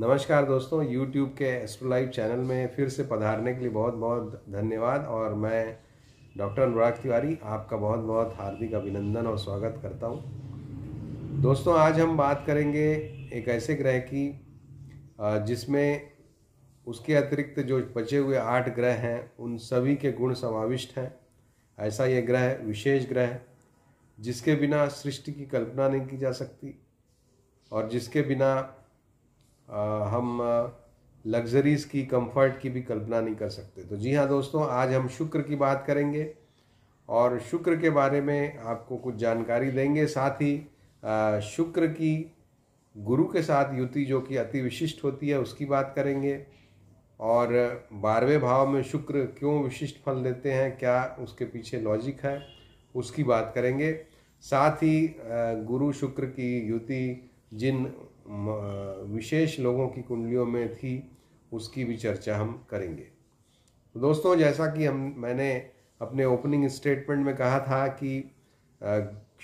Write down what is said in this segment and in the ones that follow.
नमस्कार दोस्तों यूट्यूब के एस्ट्रोलाइव चैनल में फिर से पधारने के लिए बहुत बहुत धन्यवाद और मैं डॉक्टर अनुराग तिवारी आपका बहुत बहुत हार्दिक अभिनंदन और स्वागत करता हूँ दोस्तों आज हम बात करेंगे एक ऐसे ग्रह की जिसमें उसके अतिरिक्त जो बचे हुए आठ ग्रह हैं उन सभी के गुण समाविष्ट हैं ऐसा ये ग्रह विशेष ग्रह जिसके बिना सृष्टि की कल्पना नहीं की जा सकती और जिसके बिना हम लग्जरीज़ की कंफर्ट की भी कल्पना नहीं कर सकते तो जी हाँ दोस्तों आज हम शुक्र की बात करेंगे और शुक्र के बारे में आपको कुछ जानकारी देंगे साथ ही शुक्र की गुरु के साथ युति जो कि अति विशिष्ट होती है उसकी बात करेंगे और बारहवें भाव में शुक्र क्यों विशिष्ट फल देते हैं क्या उसके पीछे लॉजिक है उसकी बात करेंगे साथ ही गुरु शुक्र की युति जिन विशेष लोगों की कुंडलियों में थी उसकी भी चर्चा हम करेंगे तो दोस्तों जैसा कि हम मैंने अपने ओपनिंग स्टेटमेंट में कहा था कि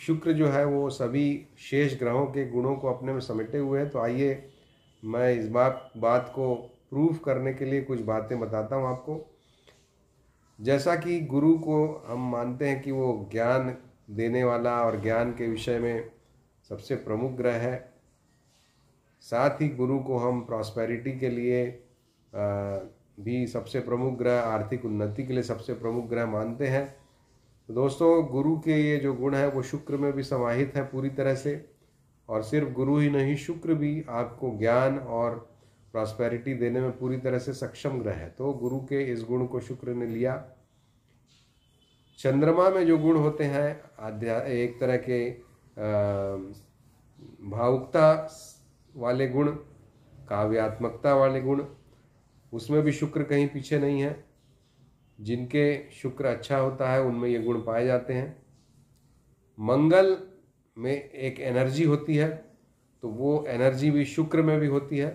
शुक्र जो है वो सभी शेष ग्रहों के गुणों को अपने में समेटे हुए हैं तो आइए मैं इस बात बात को प्रूफ करने के लिए कुछ बातें बताता हूँ आपको जैसा कि गुरु को हम मानते हैं कि वो ज्ञान देने वाला और ज्ञान के विषय में सबसे प्रमुख ग्रह है साथ ही गुरु को हम प्रॉस्पेरिटी के लिए भी सबसे प्रमुख ग्रह आर्थिक उन्नति के लिए सबसे प्रमुख ग्रह मानते हैं तो दोस्तों गुरु के ये जो गुण है वो शुक्र में भी समाहित है पूरी तरह से और सिर्फ गुरु ही नहीं शुक्र भी आपको ज्ञान और प्रॉस्पेरिटी देने में पूरी तरह से सक्षम ग्रह है तो गुरु के इस गुण को शुक्र ने लिया चंद्रमा में जो गुण होते हैं आध्या एक तरह के भावुकता वाले गुण काव्यात्मकता वाले गुण उसमें भी शुक्र कहीं पीछे नहीं है जिनके शुक्र अच्छा होता है उनमें ये गुण पाए जाते हैं मंगल में एक एनर्जी होती है तो वो एनर्जी भी शुक्र में भी होती है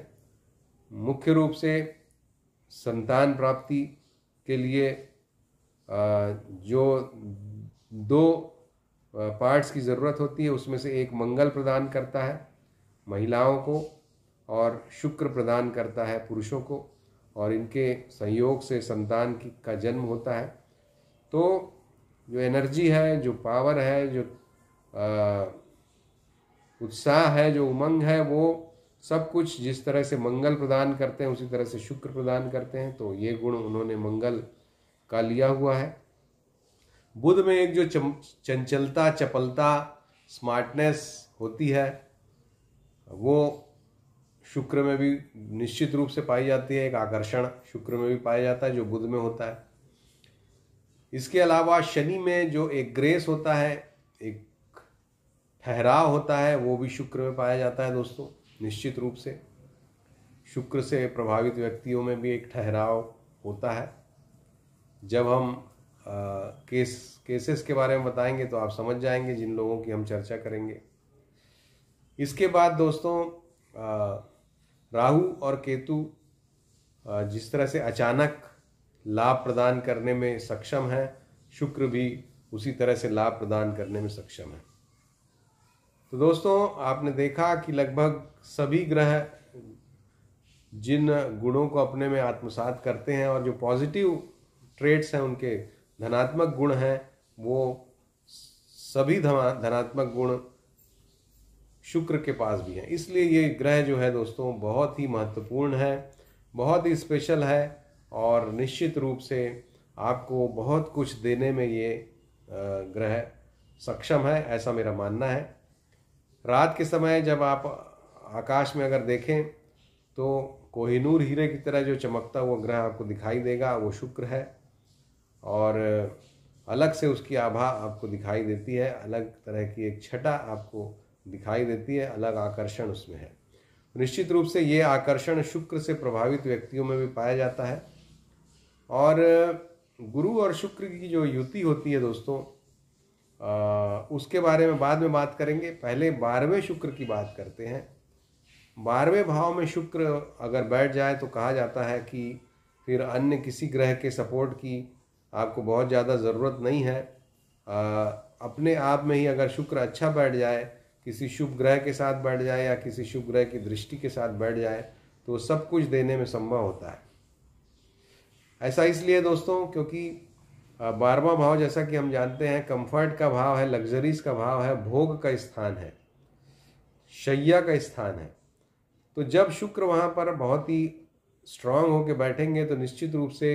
मुख्य रूप से संतान प्राप्ति के लिए जो दो पार्ट्स की ज़रूरत होती है उसमें से एक मंगल प्रदान करता है महिलाओं को और शुक्र प्रदान करता है पुरुषों को और इनके संयोग से संतान की का जन्म होता है तो जो एनर्जी है जो पावर है जो उत्साह है जो उमंग है वो सब कुछ जिस तरह से मंगल प्रदान करते हैं उसी तरह से शुक्र प्रदान करते हैं तो ये गुण उन्होंने मंगल का लिया हुआ है बुध में एक जो चंचलता चपलता स्मार्टनेस होती है वो शुक्र में भी निश्चित रूप से पाई जाती है एक आकर्षण शुक्र में भी पाया जाता है जो बुध में होता है इसके अलावा शनि में जो एक ग्रेस होता है एक ठहराव होता है वो भी शुक्र में पाया जाता है दोस्तों निश्चित रूप से शुक्र से प्रभावित व्यक्तियों में भी एक ठहराव होता है जब हम आ, केस केसेस के बारे में बताएंगे तो आप समझ जाएंगे जिन लोगों की हम चर्चा करेंगे इसके बाद दोस्तों राहु और केतु जिस तरह से अचानक लाभ प्रदान करने में सक्षम है शुक्र भी उसी तरह से लाभ प्रदान करने में सक्षम है तो दोस्तों आपने देखा कि लगभग सभी ग्रह जिन गुणों को अपने में आत्मसात करते हैं और जो पॉजिटिव ट्रेड्स हैं उनके धनात्मक गुण हैं वो सभी धनात्मक गुण शुक्र के पास भी हैं इसलिए ये ग्रह जो है दोस्तों बहुत ही महत्वपूर्ण है बहुत ही स्पेशल है और निश्चित रूप से आपको बहुत कुछ देने में ये ग्रह सक्षम है ऐसा मेरा मानना है रात के समय जब आप आकाश में अगर देखें तो कोहिनूर हीरे की तरह जो चमकता हुआ ग्रह आपको दिखाई देगा वो शुक्र है और अलग से उसकी आभा आपको दिखाई देती है अलग तरह की एक छटा आपको दिखाई देती है अलग आकर्षण उसमें है तो निश्चित रूप से ये आकर्षण शुक्र से प्रभावित व्यक्तियों में भी पाया जाता है और गुरु और शुक्र की जो युति होती है दोस्तों आ, उसके बारे में बाद में बात करेंगे पहले बारहवें शुक्र की बात करते हैं बारहवें भाव में शुक्र अगर बैठ जाए तो कहा जाता है कि फिर अन्य किसी ग्रह के सपोर्ट की आपको बहुत ज़्यादा ज़रूरत नहीं है आ, अपने आप में ही अगर शुक्र अच्छा बैठ जाए किसी शुभ ग्रह के साथ बैठ जाए या किसी शुभ ग्रह की दृष्टि के साथ बैठ जाए तो सब कुछ देने में संभव होता है ऐसा इसलिए दोस्तों क्योंकि बारवा भाव जैसा कि हम जानते हैं कंफर्ट का भाव है लग्जरीज का भाव है भोग का स्थान है शैया का स्थान है तो जब शुक्र वहाँ पर बहुत ही स्ट्रांग होकर बैठेंगे तो निश्चित रूप से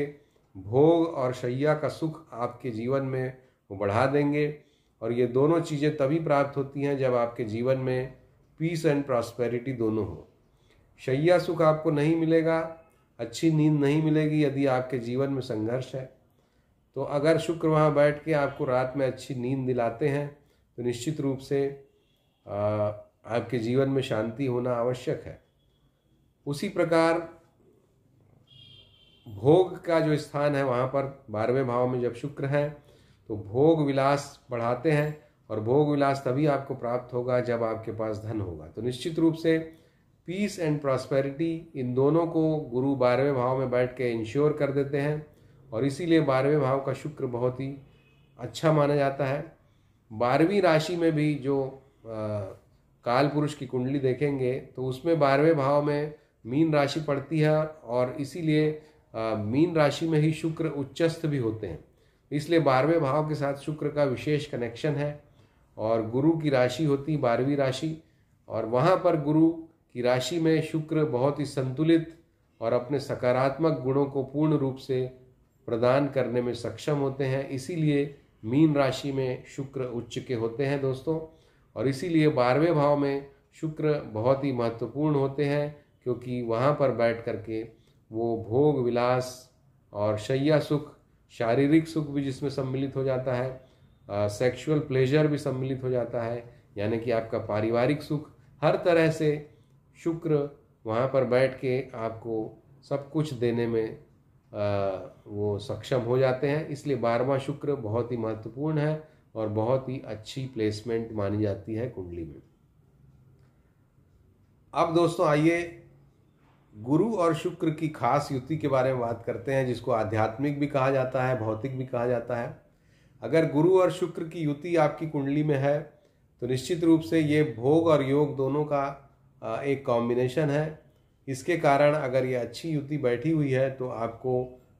भोग और शैया का सुख आपके जीवन में वो बढ़ा देंगे और ये दोनों चीज़ें तभी प्राप्त होती हैं जब आपके जीवन में पीस एंड प्रॉस्पेरिटी दोनों हो शैया सुख आपको नहीं मिलेगा अच्छी नींद नहीं मिलेगी यदि आपके जीवन में संघर्ष है तो अगर शुक्र वहाँ बैठ के आपको रात में अच्छी नींद दिलाते हैं तो निश्चित रूप से आपके जीवन में शांति होना आवश्यक है उसी प्रकार भोग का जो स्थान है वहाँ पर बारहवें भाव में जब शुक्र है तो भोग विलास बढ़ाते हैं और भोग विलास तभी आपको प्राप्त होगा जब आपके पास धन होगा तो निश्चित रूप से पीस एंड प्रॉस्पेरिटी इन दोनों को गुरु बारहवें भाव में बैठ के इंश्योर कर देते हैं और इसीलिए बारहवें भाव का शुक्र बहुत ही अच्छा माना जाता है बारहवीं राशि में भी जो आ, काल पुरुष की कुंडली देखेंगे तो उसमें बारहवें भाव में मीन राशि पड़ती है और इसीलिए मीन राशि में ही शुक्र उच्चस्थ भी होते हैं इसलिए बारहवें भाव के साथ शुक्र का विशेष कनेक्शन है और गुरु की राशि होती बारहवीं राशि और वहाँ पर गुरु की राशि में शुक्र बहुत ही संतुलित और अपने सकारात्मक गुणों को पूर्ण रूप से प्रदान करने में सक्षम होते हैं इसीलिए मीन राशि में शुक्र उच्च के होते हैं दोस्तों और इसीलिए बारहवें भाव में शुक्र बहुत ही महत्वपूर्ण होते हैं क्योंकि वहाँ पर बैठ कर के वो भोग विलास और शैया सुख शारीरिक सुख भी जिसमें सम्मिलित हो जाता है सेक्सुअल प्लेजर भी सम्मिलित हो जाता है यानी कि आपका पारिवारिक सुख हर तरह से शुक्र वहाँ पर बैठ के आपको सब कुछ देने में आ, वो सक्षम हो जाते हैं इसलिए बारहवा शुक्र बहुत ही महत्वपूर्ण है और बहुत ही अच्छी प्लेसमेंट मानी जाती है कुंडली में अब दोस्तों आइए गुरु और शुक्र की खास युति के बारे में बात करते हैं जिसको आध्यात्मिक भी कहा जाता है भौतिक भी कहा जाता है अगर गुरु और शुक्र की युति आपकी कुंडली में है तो निश्चित रूप से ये भोग और योग दोनों का एक कॉम्बिनेशन है इसके कारण अगर ये अच्छी युति बैठी हुई है तो आपको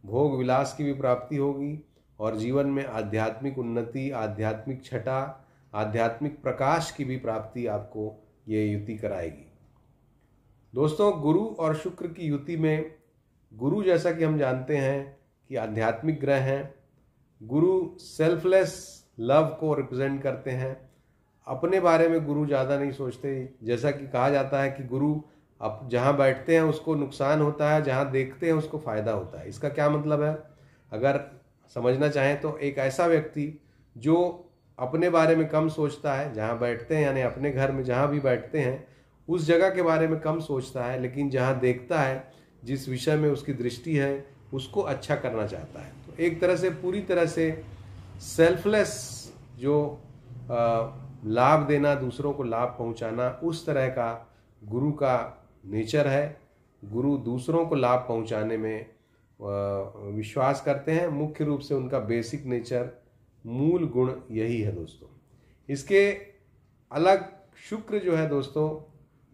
भोग विलास की भी प्राप्ति होगी और जीवन में आध्यात्मिक उन्नति आध्यात्मिक छटा आध्यात्मिक प्रकाश की भी प्राप्ति आपको ये युति कराएगी दोस्तों गुरु और शुक्र की युति में गुरु जैसा कि हम जानते हैं कि आध्यात्मिक ग्रह हैं गुरु सेल्फलेस लव को रिप्रेजेंट करते हैं अपने बारे में गुरु ज़्यादा नहीं सोचते जैसा कि कहा जाता है कि गुरु अब जहाँ बैठते हैं उसको नुकसान होता है जहाँ देखते हैं उसको फ़ायदा होता है इसका क्या मतलब है अगर समझना चाहें तो एक ऐसा व्यक्ति जो अपने बारे में कम सोचता है जहाँ बैठते हैं यानी अपने घर में जहाँ भी बैठते हैं उस जगह के बारे में कम सोचता है लेकिन जहाँ देखता है जिस विषय में उसकी दृष्टि है उसको अच्छा करना चाहता है तो एक तरह से पूरी तरह से सेल्फलेस जो लाभ देना दूसरों को लाभ पहुंचाना उस तरह का गुरु का नेचर है गुरु दूसरों को लाभ पहुंचाने में विश्वास करते हैं मुख्य रूप से उनका बेसिक नेचर मूल गुण यही है दोस्तों इसके अलग शुक्र जो है दोस्तों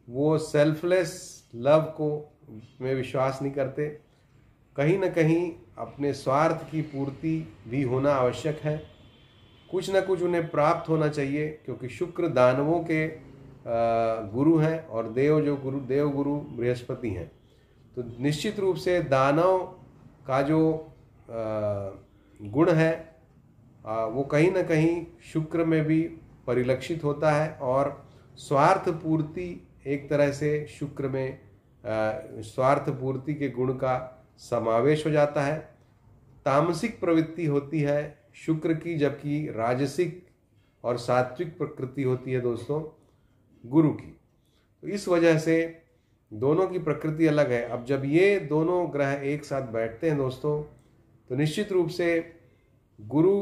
वो सेल्फलेस लव को में विश्वास नहीं करते कहीं ना कहीं अपने स्वार्थ की पूर्ति भी होना आवश्यक है कुछ ना कुछ उन्हें प्राप्त होना चाहिए क्योंकि शुक्र दानवों के गुरु हैं और देव जो गुरु देव गुरु बृहस्पति हैं तो निश्चित रूप से दानव का जो गुण है वो कहीं ना कहीं शुक्र में भी परिलक्षित होता है और स्वार्थ पूर्ति एक तरह से शुक्र में स्वार्थ पूर्ति के गुण का समावेश हो जाता है तामसिक प्रवृत्ति होती है शुक्र की जबकि राजसिक और सात्विक प्रकृति होती है दोस्तों गुरु की तो इस वजह से दोनों की प्रकृति अलग है अब जब ये दोनों ग्रह एक साथ बैठते हैं दोस्तों तो निश्चित रूप से गुरु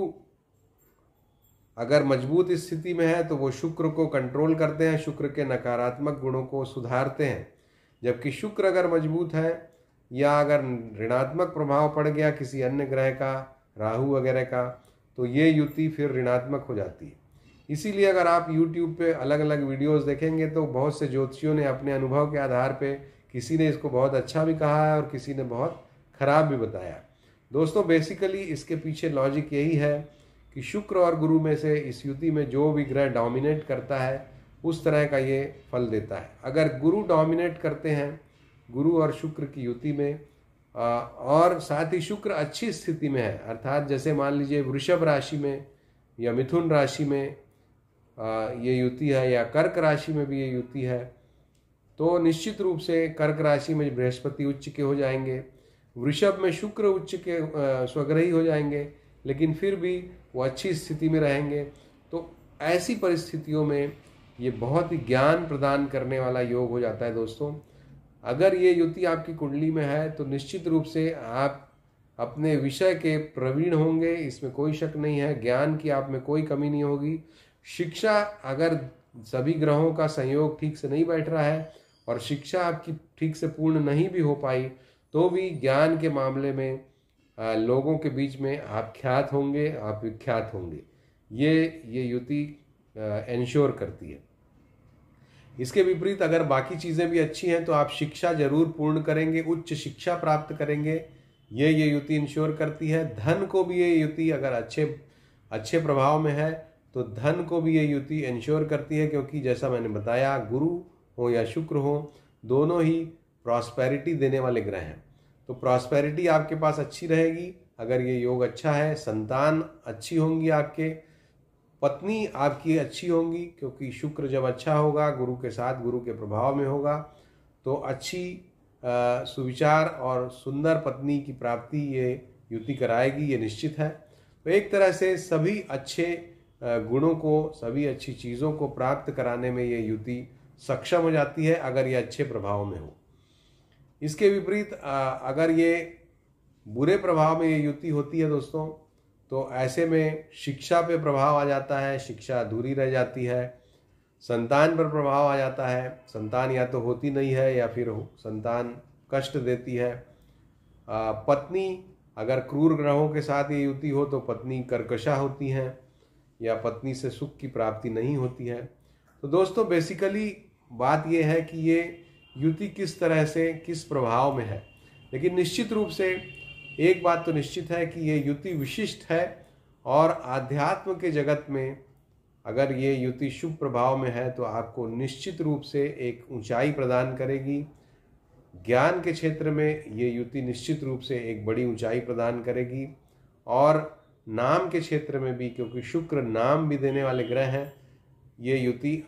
अगर मजबूत स्थिति में है तो वो शुक्र को कंट्रोल करते हैं शुक्र के नकारात्मक गुणों को सुधारते हैं जबकि शुक्र अगर मजबूत है या अगर ऋणात्मक प्रभाव पड़ गया किसी अन्य ग्रह का राहु वगैरह का तो ये युति फिर ऋणात्मक हो जाती है इसीलिए अगर आप YouTube पे अलग अलग वीडियोस देखेंगे तो बहुत से ज्योतिषियों ने अपने अनुभव के आधार पे किसी ने इसको बहुत अच्छा भी कहा है और किसी ने बहुत ख़राब भी बताया दोस्तों बेसिकली इसके पीछे लॉजिक यही है कि शुक्र और गुरु में से इस युति में जो भी ग्रह डोमिनेट करता है उस तरह का ये फल देता है अगर गुरु डोमिनेट करते हैं गुरु और शुक्र की युति में और साथ ही शुक्र अच्छी स्थिति में है अर्थात जैसे मान लीजिए वृषभ राशि में या मिथुन राशि में ये युति है या कर्क राशि में भी ये युति है तो निश्चित रूप से कर्क राशि में बृहस्पति उच्च के हो जाएंगे वृषभ में शुक्र उच्च के स्वग्रही हो जाएंगे लेकिन फिर भी वो अच्छी स्थिति में रहेंगे तो ऐसी परिस्थितियों में ये बहुत ही ज्ञान प्रदान करने वाला योग हो जाता है दोस्तों अगर ये युति आपकी कुंडली में है तो निश्चित रूप से आप अपने विषय के प्रवीण होंगे इसमें कोई शक नहीं है ज्ञान की आप में कोई कमी नहीं होगी शिक्षा अगर सभी ग्रहों का संयोग ठीक से नहीं बैठ रहा है और शिक्षा आपकी ठीक से पूर्ण नहीं भी हो पाई तो भी ज्ञान के मामले में लोगों के बीच में आप ख्यात होंगे आप विख्यात होंगे ये ये युति इंश्योर करती है इसके विपरीत अगर बाकी चीज़ें भी अच्छी हैं तो आप शिक्षा जरूर पूर्ण करेंगे उच्च शिक्षा प्राप्त करेंगे ये ये युति इंश्योर करती है धन को भी ये युति अगर अच्छे अच्छे प्रभाव में है तो धन को भी ये युति इंश्योर करती है क्योंकि जैसा मैंने बताया गुरु हो या शुक्र हो दोनों ही प्रॉस्पेरिटी देने वाले ग्रह हैं तो प्रॉस्पेरिटी आपके पास अच्छी रहेगी अगर ये योग अच्छा है संतान अच्छी होंगी आपके पत्नी आपकी अच्छी होंगी क्योंकि शुक्र जब अच्छा होगा गुरु के साथ गुरु के प्रभाव में होगा तो अच्छी आ, सुविचार और सुंदर पत्नी की प्राप्ति ये युति कराएगी ये निश्चित है तो एक तरह से सभी अच्छे गुणों को सभी अच्छी चीज़ों को प्राप्त कराने में ये युति सक्षम हो जाती है अगर ये अच्छे प्रभाव में हो इसके विपरीत अगर ये बुरे प्रभाव में ये युति होती है दोस्तों तो ऐसे में शिक्षा पे प्रभाव आ जाता है शिक्षा अधूरी रह जाती है संतान पर प्रभाव आ जाता है संतान या तो होती नहीं है या फिर संतान कष्ट देती है पत्नी अगर क्रूर ग्रहों के साथ ये युति हो तो पत्नी कर्कशा होती हैं या पत्नी से सुख की प्राप्ति नहीं होती है तो दोस्तों बेसिकली बात यह है कि ये युति किस तरह से किस प्रभाव में है लेकिन निश्चित रूप से एक बात तो निश्चित है कि ये युति विशिष्ट है और आध्यात्म के जगत में अगर ये युति शुभ प्रभाव में है तो आपको निश्चित रूप से एक ऊंचाई प्रदान करेगी ज्ञान के क्षेत्र में ये युति निश्चित रूप से एक बड़ी ऊंचाई प्रदान करेगी और नाम के क्षेत्र में भी क्योंकि शुक्र नाम भी देने वाले ग्रह हैं ये युति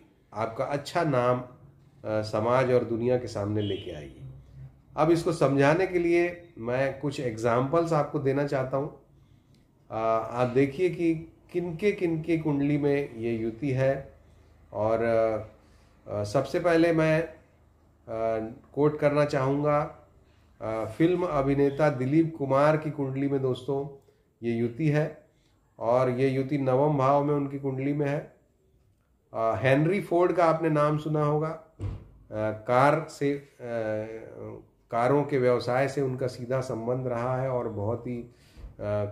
आपका अच्छा नाम समाज और दुनिया के सामने लेके आएगी अब इसको समझाने के लिए मैं कुछ एग्जाम्पल्स आपको देना चाहता हूँ आप देखिए कि किनके किनके कुंडली में ये युति है और आ, सबसे पहले मैं कोट करना चाहूँगा फिल्म अभिनेता दिलीप कुमार की कुंडली में दोस्तों ये युति है और ये युति नवम भाव में उनकी कुंडली में है हेनरी फोर्ड का आपने नाम सुना होगा कार से कारों के व्यवसाय से उनका सीधा संबंध रहा है और बहुत ही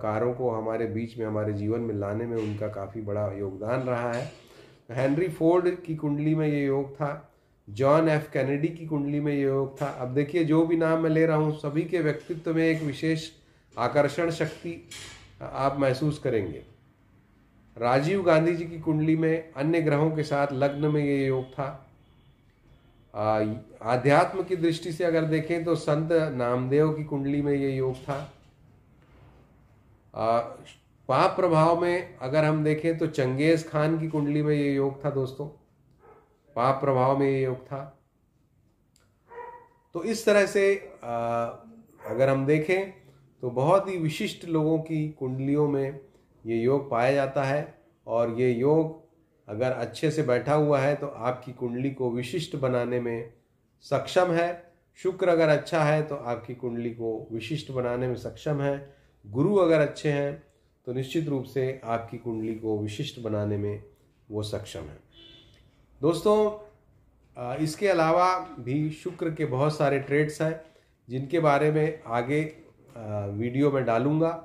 कारों को हमारे बीच में हमारे जीवन में लाने में उनका काफ़ी बड़ा योगदान रहा है हेनरी फोर्ड की कुंडली में ये योग था जॉन एफ कैनेडी की कुंडली में ये योग था अब देखिए जो भी नाम मैं ले रहा हूँ सभी के व्यक्तित्व में एक विशेष आकर्षण शक्ति आप महसूस करेंगे राजीव गांधी जी की कुंडली में अन्य ग्रहों के साथ लग्न में ये योग था आध्यात्म की दृष्टि से अगर देखें तो संत नामदेव की कुंडली में ये योग था आ, पाप प्रभाव में अगर हम देखें तो चंगेज खान की कुंडली में ये योग था दोस्तों पाप प्रभाव में ये योग था तो इस तरह से आ, अगर हम देखें तो बहुत ही विशिष्ट लोगों की कुंडलियों में ये योग पाया जाता है और ये योग अगर अच्छे से बैठा हुआ है तो आपकी कुंडली को विशिष्ट बनाने में सक्षम है शुक्र अगर अच्छा है तो आपकी कुंडली को विशिष्ट बनाने में सक्षम है गुरु अगर अच्छे हैं तो निश्चित रूप से आपकी कुंडली को विशिष्ट बनाने में वो सक्षम है दोस्तों इसके अलावा भी शुक्र के बहुत सारे ट्रेड्स हैं जिनके बारे में आगे वीडियो में डालूँगा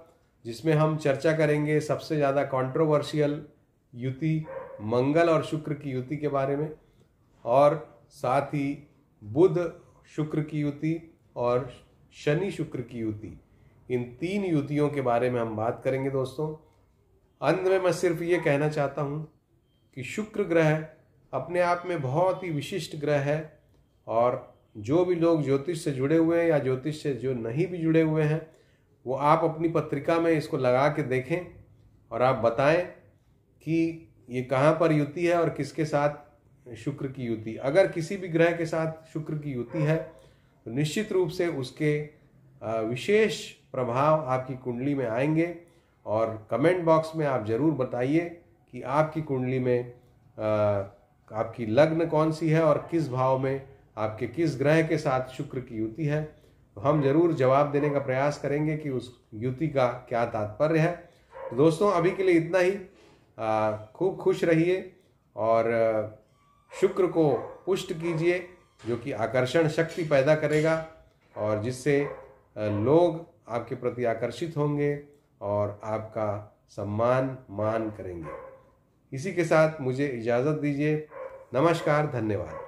जिसमें हम चर्चा करेंगे सबसे ज़्यादा कंट्रोवर्शियल युति मंगल और शुक्र की युति के बारे में और साथ ही बुध शुक्र की युति और शनि शुक्र की युति इन तीन युतियों के बारे में हम बात करेंगे दोस्तों अंत में मैं सिर्फ ये कहना चाहता हूँ कि शुक्र ग्रह अपने आप में बहुत ही विशिष्ट ग्रह है और जो भी लोग ज्योतिष से जुड़े हुए हैं या ज्योतिष से जो नहीं भी जुड़े हुए हैं वो आप अपनी पत्रिका में इसको लगा के देखें और आप बताएं कि ये कहाँ पर युति है और किसके साथ शुक्र की युति अगर किसी भी ग्रह के साथ शुक्र की युति है तो निश्चित रूप से उसके विशेष प्रभाव आपकी कुंडली में आएंगे और कमेंट बॉक्स में आप ज़रूर बताइए कि आपकी कुंडली में आपकी लग्न कौन सी है और किस भाव में आपके किस ग्रह के साथ शुक्र की युति है तो हम जरूर जवाब देने का प्रयास करेंगे कि उस युति का क्या तात्पर्य है तो दोस्तों अभी के लिए इतना ही खूब खुश रहिए और शुक्र को पुष्ट कीजिए जो कि आकर्षण शक्ति पैदा करेगा और जिससे लोग आपके प्रति आकर्षित होंगे और आपका सम्मान मान करेंगे इसी के साथ मुझे इजाज़त दीजिए नमस्कार धन्यवाद